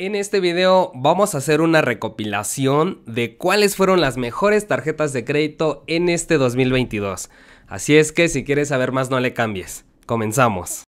En este video vamos a hacer una recopilación de cuáles fueron las mejores tarjetas de crédito en este 2022. Así es que si quieres saber más no le cambies. Comenzamos.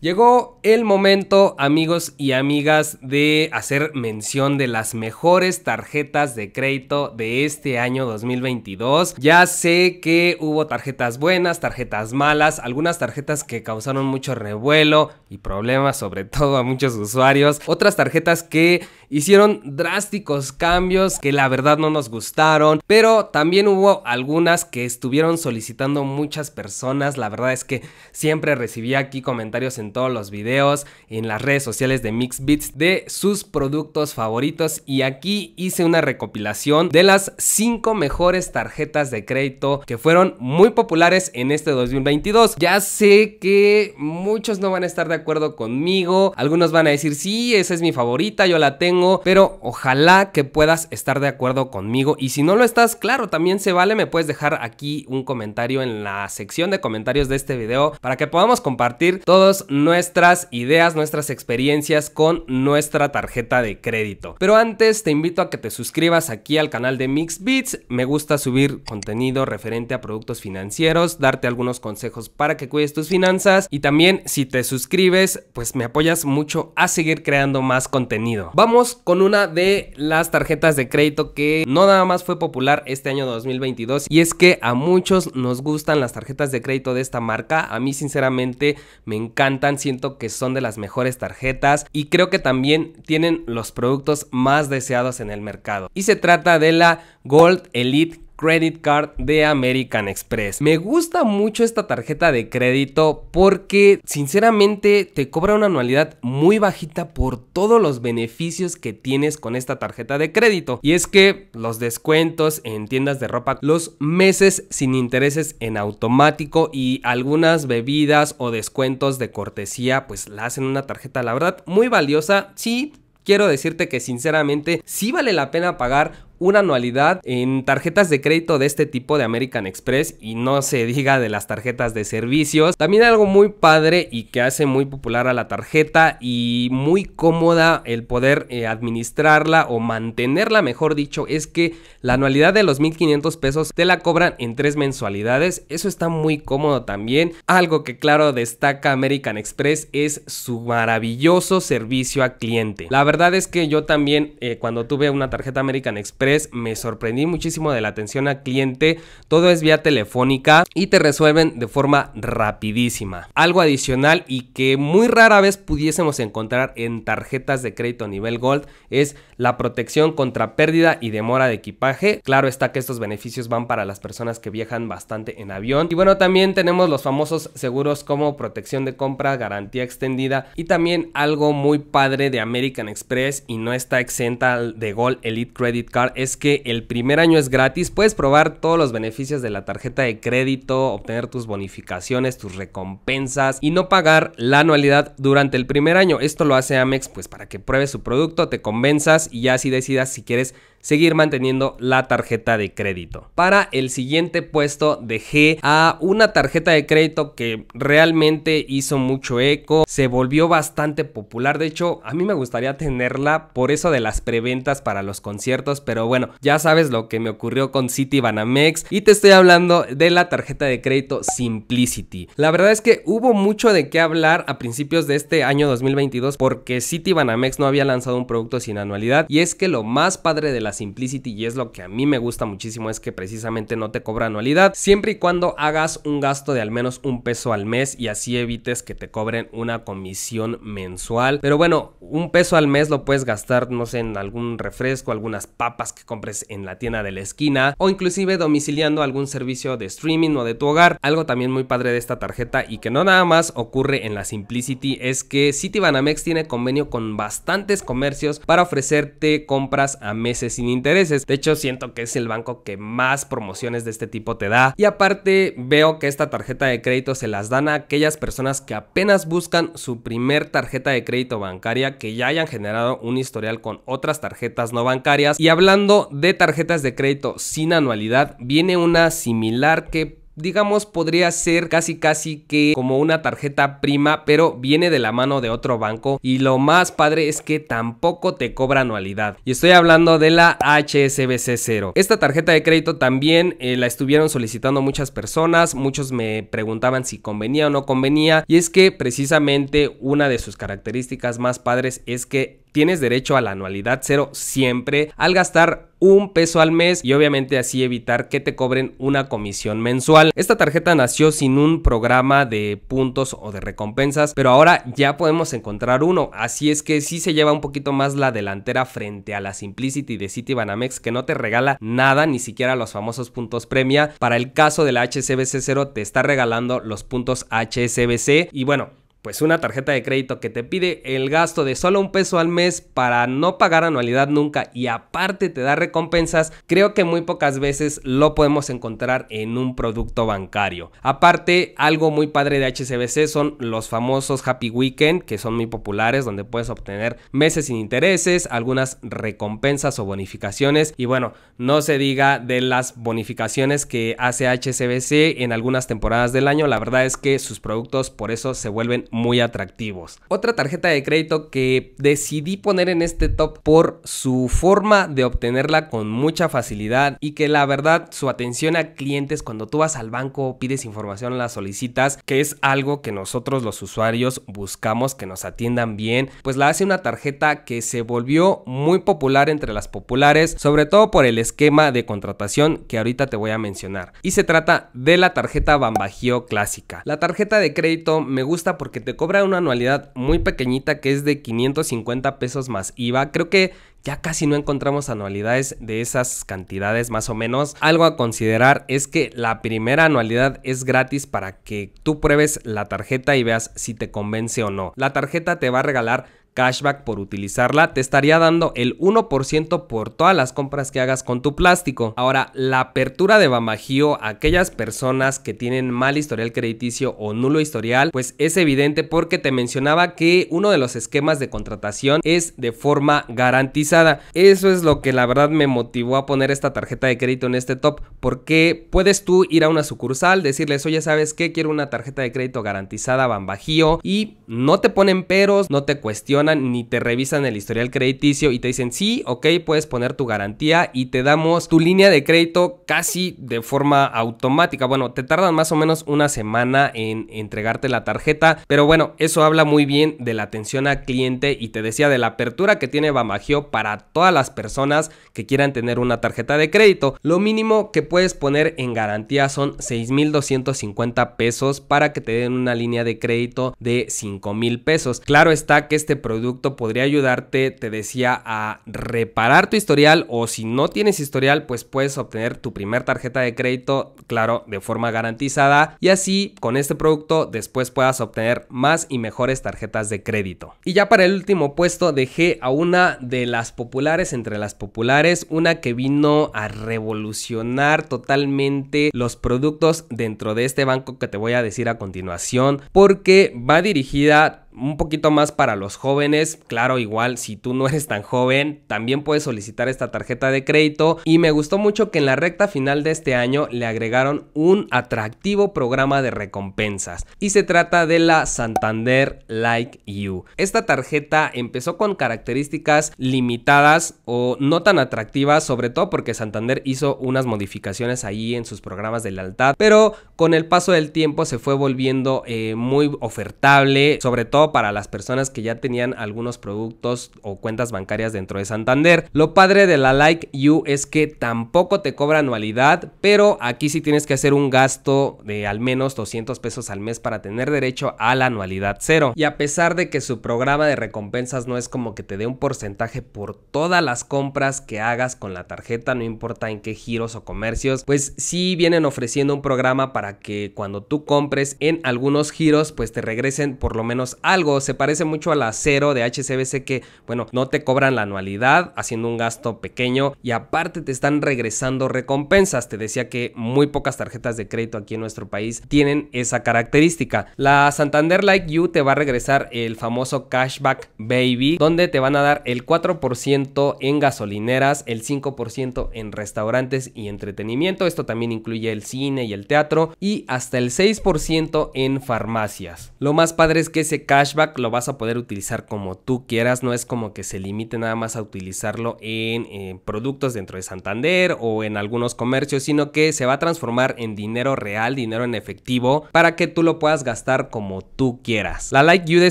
Llegó el momento, amigos y amigas, de hacer mención de las mejores tarjetas de crédito de este año 2022. Ya sé que hubo tarjetas buenas, tarjetas malas, algunas tarjetas que causaron mucho revuelo y problemas sobre todo a muchos usuarios, otras tarjetas que hicieron drásticos cambios que la verdad no nos gustaron, pero también hubo algunas que estuvieron solicitando muchas personas. La verdad es que siempre recibía aquí comentarios en todos los videos, en las redes sociales de Mixbits de sus productos favoritos y aquí hice una recopilación de las 5 mejores tarjetas de crédito que fueron muy populares en este 2022. Ya sé que muchos no van a estar de acuerdo conmigo, algunos van a decir, sí, esa es mi favorita, yo la tengo, pero ojalá que puedas estar de acuerdo conmigo y si no lo estás, claro, también se vale, me puedes dejar aquí un comentario en la sección de comentarios de este video para que podamos compartir todos nuestras ideas, nuestras experiencias con nuestra tarjeta de crédito. Pero antes te invito a que te suscribas aquí al canal de Mixbits. Me gusta subir contenido referente a productos financieros, darte algunos consejos para que cuides tus finanzas y también si te suscribes, pues me apoyas mucho a seguir creando más contenido. Vamos con una de las tarjetas de crédito que no nada más fue popular este año 2022 y es que a muchos nos gustan las tarjetas de crédito de esta marca. A mí sinceramente me encanta siento que son de las mejores tarjetas y creo que también tienen los productos más deseados en el mercado. Y se trata de la Gold Elite Credit Card de American Express. Me gusta mucho esta tarjeta de crédito porque sinceramente te cobra una anualidad muy bajita por todos los beneficios que tienes con esta tarjeta de crédito. Y es que los descuentos en tiendas de ropa, los meses sin intereses en automático y algunas bebidas o descuentos de cortesía, pues la hacen una tarjeta, la verdad, muy valiosa. Sí, quiero decirte que sinceramente sí vale la pena pagar una anualidad en tarjetas de crédito de este tipo de American Express y no se diga de las tarjetas de servicios. También algo muy padre y que hace muy popular a la tarjeta y muy cómoda el poder eh, administrarla o mantenerla, mejor dicho, es que la anualidad de los 1500 pesos te la cobran en tres mensualidades. Eso está muy cómodo también. Algo que claro destaca American Express es su maravilloso servicio a cliente. La verdad es que yo también eh, cuando tuve una tarjeta American Express me sorprendí muchísimo de la atención al cliente. Todo es vía telefónica y te resuelven de forma rapidísima. Algo adicional y que muy rara vez pudiésemos encontrar en tarjetas de crédito nivel Gold es la protección contra pérdida y demora de equipaje. Claro está que estos beneficios van para las personas que viajan bastante en avión. Y bueno, también tenemos los famosos seguros como protección de compra, garantía extendida y también algo muy padre de American Express y no está exenta de Gold Elite Credit Card es que el primer año es gratis. Puedes probar todos los beneficios de la tarjeta de crédito, obtener tus bonificaciones, tus recompensas y no pagar la anualidad durante el primer año. Esto lo hace Amex pues para que pruebes su producto, te convenzas y ya así decidas si quieres seguir manteniendo la tarjeta de crédito. Para el siguiente puesto dejé a una tarjeta de crédito que realmente hizo mucho eco, se volvió bastante popular, de hecho a mí me gustaría tenerla por eso de las preventas para los conciertos, pero bueno, ya sabes lo que me ocurrió con City Banamex y te estoy hablando de la tarjeta de crédito Simplicity. La verdad es que hubo mucho de qué hablar a principios de este año 2022 porque City Banamex no había lanzado un producto sin anualidad y es que lo más padre de la Simplicity y es lo que a mí me gusta muchísimo es que precisamente no te cobra anualidad, siempre y cuando hagas un gasto de al menos un peso al mes y así evites que te cobren una comisión mensual. Pero bueno, un peso al mes lo puedes gastar, no sé, en algún refresco, algunas papas que compres en la tienda de la esquina o inclusive domiciliando algún servicio de streaming o de tu hogar. Algo también muy padre de esta tarjeta y que no nada más ocurre en la Simplicity es que Citibanamex tiene convenio con bastantes comercios para ofrecerte compras a meses sin intereses. De hecho, siento que es el banco que más promociones de este tipo te da. Y aparte, veo que esta tarjeta de crédito se las dan a aquellas personas que apenas buscan su primer tarjeta de crédito bancaria que ya hayan generado un historial con otras tarjetas no bancarias. Y hablando de tarjetas de crédito sin anualidad, viene una similar que digamos podría ser casi casi que como una tarjeta prima pero viene de la mano de otro banco y lo más padre es que tampoco te cobra anualidad y estoy hablando de la HSBC 0 esta tarjeta de crédito también eh, la estuvieron solicitando muchas personas muchos me preguntaban si convenía o no convenía y es que precisamente una de sus características más padres es que tienes derecho a la anualidad cero siempre al gastar un peso al mes y obviamente así evitar que te cobren una comisión mensual. Esta tarjeta nació sin un programa de puntos o de recompensas, pero ahora ya podemos encontrar uno, así es que sí se lleva un poquito más la delantera frente a la Simplicity de Citibanamex que no te regala nada, ni siquiera los famosos puntos premia. Para el caso de la HSBC 0 te está regalando los puntos HSBC y bueno, pues una tarjeta de crédito que te pide el gasto de solo un peso al mes para no pagar anualidad nunca y aparte te da recompensas, creo que muy pocas veces lo podemos encontrar en un producto bancario. Aparte, algo muy padre de HSBC son los famosos Happy Weekend, que son muy populares, donde puedes obtener meses sin intereses, algunas recompensas o bonificaciones y bueno, no se diga de las bonificaciones que hace HCBC en algunas temporadas del año, la verdad es que sus productos por eso se vuelven muy muy atractivos. Otra tarjeta de crédito que decidí poner en este top por su forma de obtenerla con mucha facilidad y que la verdad su atención a clientes cuando tú vas al banco, pides información, la solicitas, que es algo que nosotros los usuarios buscamos que nos atiendan bien, pues la hace una tarjeta que se volvió muy popular entre las populares, sobre todo por el esquema de contratación que ahorita te voy a mencionar. Y se trata de la tarjeta Bambagio clásica. La tarjeta de crédito me gusta porque te cobra una anualidad muy pequeñita que es de 550 pesos más IVA. Creo que ya casi no encontramos anualidades de esas cantidades más o menos. Algo a considerar es que la primera anualidad es gratis para que tú pruebes la tarjeta y veas si te convence o no. La tarjeta te va a regalar cashback por utilizarla, te estaría dando el 1% por todas las compras que hagas con tu plástico. Ahora, la apertura de Bamajío a aquellas personas que tienen mal historial crediticio o nulo historial, pues es evidente porque te mencionaba que uno de los esquemas de contratación es de forma garantizada. Eso es lo que la verdad me motivó a poner esta tarjeta de crédito en este top, porque puedes tú ir a una sucursal, decirles, oye, ¿sabes que Quiero una tarjeta de crédito garantizada Bambajío y no te ponen peros, no te cuestionan ni te revisan el historial crediticio y te dicen, sí, ok, puedes poner tu garantía y te damos tu línea de crédito casi de forma automática. Bueno, te tardan más o menos una semana en entregarte la tarjeta, pero bueno, eso habla muy bien de la atención a cliente y te decía de la apertura que tiene Bamagio para todas las personas que quieran tener una tarjeta de crédito. Lo mínimo que puedes poner en garantía son 6.250 pesos para que te den una línea de crédito de 5.000 pesos. Claro está que este producto podría ayudarte, te decía, a reparar tu historial o si no tienes historial, pues puedes obtener tu primer tarjeta de crédito, claro, de forma garantizada y así con este producto después puedas obtener más y mejores tarjetas de crédito. Y ya para el último puesto dejé a una de las populares entre las populares, una que vino a revolucionar totalmente los productos dentro de este banco que te voy a decir a continuación porque va dirigida un poquito más para los jóvenes. Claro, igual si tú no eres tan joven, también puedes solicitar esta tarjeta de crédito. Y me gustó mucho que en la recta final de este año le agregaron un atractivo programa de recompensas. Y se trata de la Santander Like You. Esta tarjeta empezó con características limitadas o no tan atractivas, sobre todo porque Santander hizo unas modificaciones ahí en sus programas de lealtad. Pero con el paso del tiempo se fue volviendo eh, muy ofertable, sobre todo para las personas que ya tenían algunos productos o cuentas bancarias dentro de Santander. Lo padre de la Like You es que tampoco te cobra anualidad, pero aquí sí tienes que hacer un gasto de al menos 200 pesos al mes para tener derecho a la anualidad cero. Y a pesar de que su programa de recompensas no es como que te dé un porcentaje por todas las compras que hagas con la tarjeta, no importa en qué giros o comercios, pues sí vienen ofreciendo un programa para que cuando tú compres en algunos giros, pues te regresen por lo menos algo, se parece mucho al acero de HCBC que, bueno, no te cobran la anualidad haciendo un gasto pequeño y aparte te están regresando recompensas. Te decía que muy pocas tarjetas de crédito aquí en nuestro país tienen esa característica. La Santander Like You te va a regresar el famoso cashback baby, donde te van a dar el 4% en gasolineras, el 5% en restaurantes y entretenimiento. Esto también incluye el cine y el teatro y hasta el 6% en farmacias. Lo más padre es que se cashback lo vas a poder utilizar como tú quieras, no es como que se limite nada más a utilizarlo en, eh, productos dentro de Santander o en algunos comercios, sino que se va a transformar en dinero real, dinero en efectivo, para que tú lo puedas gastar como tú quieras. La Light You de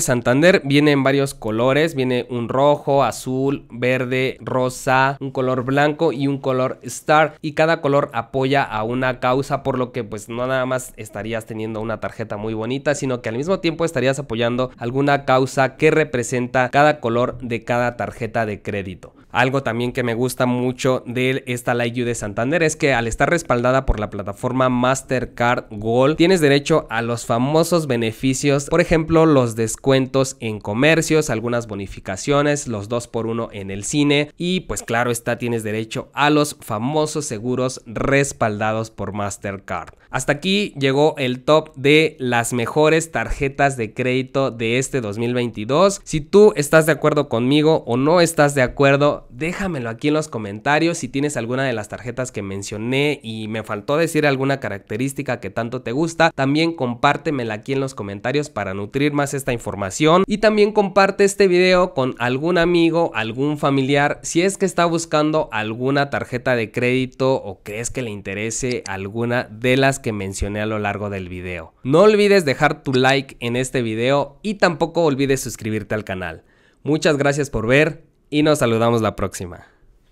Santander viene en varios colores, viene un rojo, azul, verde, rosa, un color blanco y un color star y cada color apoya a una causa, por lo que pues no nada más estarías teniendo una tarjeta muy bonita, sino que al mismo tiempo estarías apoyando alguna causa que representa cada color de cada tarjeta de crédito. Algo también que me gusta mucho de esta LiveU de Santander es que al estar respaldada por la plataforma Mastercard Gold, tienes derecho a los famosos beneficios, por ejemplo, los descuentos en comercios, algunas bonificaciones, los 2x1 en el cine y pues claro está, tienes derecho a los famosos seguros respaldados por Mastercard. Hasta aquí llegó el top de las mejores tarjetas de crédito de este 2022. Si tú estás de acuerdo conmigo o no estás de acuerdo, déjamelo aquí en los comentarios si tienes alguna de las tarjetas que mencioné y me faltó decir alguna característica que tanto te gusta. También compártemela aquí en los comentarios para nutrir más esta información. Y también comparte este video con algún amigo, algún familiar, si es que está buscando alguna tarjeta de crédito o crees que le interese alguna de las que mencioné a lo largo del video. No olvides dejar tu like en este video y tampoco olvides suscribirte al canal. Muchas gracias por ver y nos saludamos la próxima.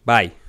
Bye.